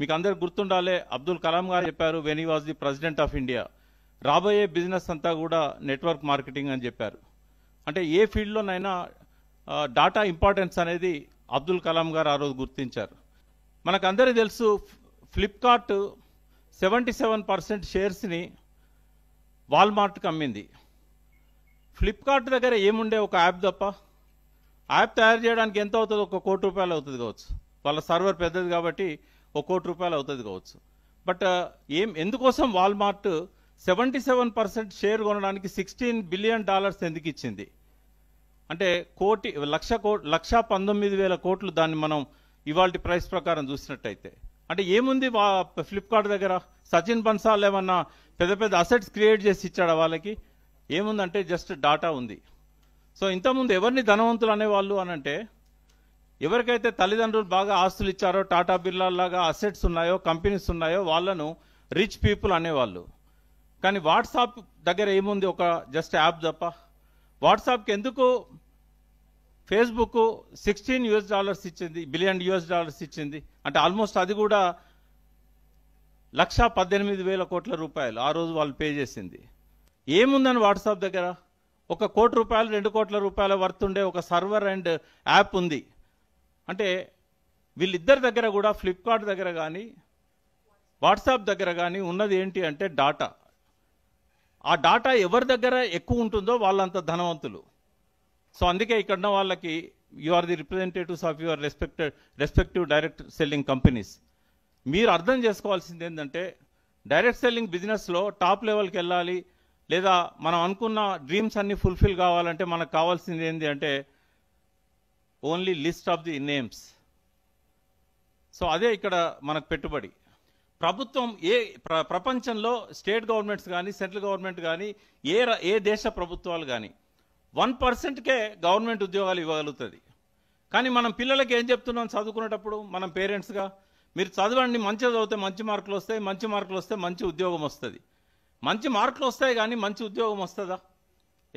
మీకు అందరు గుర్తుండాలే అబ్దుల్ కలాం గారు చెప్పారు when was the president of India రాబోయే బిజినెస్ అంతా కూడా నెట్వర్క్ మార్కెటింగ్ అని చెప్పారు అంటే ఏ ఫీల్డ్లోనైనా డాటా ఇంపార్టెన్స్ అనేది అబ్దుల్ కలాం గారు ఆ రోజు గుర్తించారు మనకందరికీ తెలుసు ఫ్లిప్కార్ట్ సెవెంటీ సెవెన్ పర్సెంట్ షేర్స్ని వాల్మార్ట్కి అమ్మింది ఫ్లిప్కార్ట్ దగ్గర ఏముండే ఒక యాప్ తప్ప యాప్ తయారు చేయడానికి ఎంత అవుతుంది ఒక కోటి రూపాయలు అవుతుంది కావచ్చు వాళ్ళ సర్వర్ పెద్దది కాబట్టి ఒక కోటి రూపాయలు అవుతుంది కావచ్చు బట్ ఏం ఎందుకోసం Walmart seventy seven percent share కొనడానికి సిక్స్టీన్ బిలియన్ డాలర్స్ ఎందుకు ఇచ్చింది అంటే కోటి లక్ష కో లక్ష పంతొమ్మిది వేల కోట్లు దాన్ని మనం ఇవాళ ప్రైస్ ప్రకారం చూసినట్టయితే అంటే ఏముంది ఫ్లిప్కార్ట్ దగ్గర సచిన్ బన్సాల్ ఏమన్నా పెద్ద పెద్ద అసెట్స్ క్రియేట్ చేసి ఇచ్చాడా వాళ్ళకి ఏముందంటే జస్ట్ డాటా ఉంది సో ఇంతకుముందు ఎవరిని ధనవంతులు అనేవాళ్ళు అనంటే ఎవరికైతే తల్లిదండ్రులు బాగా ఆస్తులు ఇచ్చారో టాటా లాగా అసెట్స్ ఉన్నాయో కంపెనీస్ ఉన్నాయో వాళ్ళను రిచ్ పీపుల్ అనేవాళ్ళు కానీ వాట్సాప్ దగ్గర ఏముంది ఒక జస్ట్ యాప్ తప్ప వాట్సాప్కి ఎందుకు ఫేస్బుక్ సిక్స్టీన్ యూఎస్ డాలర్స్ ఇచ్చింది బిలియన్ యూఎస్ డాలర్స్ ఇచ్చింది అంటే ఆల్మోస్ట్ అది కూడా లక్షా పద్దెనిమిది వేల కోట్ల రూపాయలు ఆ రోజు వాళ్ళు పే చేసింది ఏముందని వాట్సాప్ దగ్గర ఒక కోటి రూపాయలు రెండు కోట్ల రూపాయల వర్తుండే ఒక సర్వర్ అండ్ యాప్ ఉంది అంటే వీళ్ళిద్దరి దగ్గర కూడా ఫ్లిప్కార్ట్ దగ్గర కానీ వాట్సాప్ దగ్గర కానీ ఉన్నది ఏంటి అంటే డాటా ఆ డాటా ఎవరి దగ్గర ఎక్కువ ఉంటుందో వాళ్ళంత ధనవంతులు సో అందుకే ఇక్కడ ఉన్న వాళ్ళకి you are the representatives of your respected respective direct selling companies మీరు అర్థం చేసుకోవాల్సింది ఏంటంటే డైరెక్ట్ సెల్లింగ్ బిజినెస్లో టాప్ లెవెల్కి వెళ్ళాలి లేదా మనం అనుకున్న డ్రీమ్స్ అన్నీ ఫుల్ఫిల్ కావాలంటే మనకు కావాల్సింది ఏంటి అంటే only list of the names so అదే ఇక్కడ మనకు పెట్టుబడి ప్రభుత్వం ఏ ప్రపంచంలో స్టేట్ గవర్నమెంట్స్ కానీ సెంట్రల్ గవర్నమెంట్ కానీ ఏ ఏ దేశ ప్రభుత్వాలు కానీ వన్ పర్సెంట్కే గవర్నమెంట్ ఉద్యోగాలు ఇవ్వగలుగుతుంది కానీ మనం పిల్లలకి ఏం చెప్తున్నాం చదువుకునేటప్పుడు మనం పేరెంట్స్గా మీరు చదవండి మంచిగా చదివితే మంచి మార్కులు వస్తాయి మంచి మార్కులు వస్తే మంచి ఉద్యోగం వస్తుంది మంచి మార్కులు వస్తాయి కానీ మంచి ఉద్యోగం వస్తుందా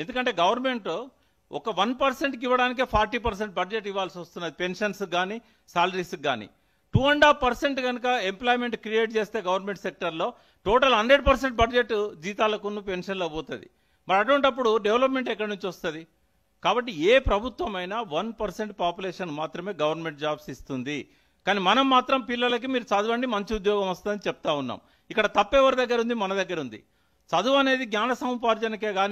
ఎందుకంటే గవర్నమెంట్ ఒక వన్ పర్సెంట్కి ఇవ్వడానికే ఫార్టీ పర్సెంట్ బడ్జెట్ ఇవ్వాల్సి వస్తున్నది పెన్షన్స్ కానీ సాలరీస్కి కానీ టూ అండ్ హాఫ్ పర్సెంట్ కనుక ఎంప్లాయ్మెంట్ క్రియేట్ చేస్తే గవర్నమెంట్ సెక్టర్లో టోటల్ హండ్రెడ్ పర్సెంట్ బడ్జెట్ జీతాలకును పెన్షన్లు అవుతుంది మరి అటువంటప్పుడు డెవలప్మెంట్ ఎక్కడి నుంచి వస్తుంది కాబట్టి ఏ ప్రభుత్వమైనా వన్ పర్సెంట్ పాపులేషన్ మాత్రమే గవర్నమెంట్ జాబ్స్ ఇస్తుంది కానీ మనం మాత్రం పిల్లలకి మీరు చదవండి మంచి ఉద్యోగం వస్తుందని చెప్తా ఉన్నాం ఇక్కడ తప్పెవరి దగ్గర ఉంది మన దగ్గర ఉంది చదువు అనేది జ్ఞాన సముపార్జనకే కానీ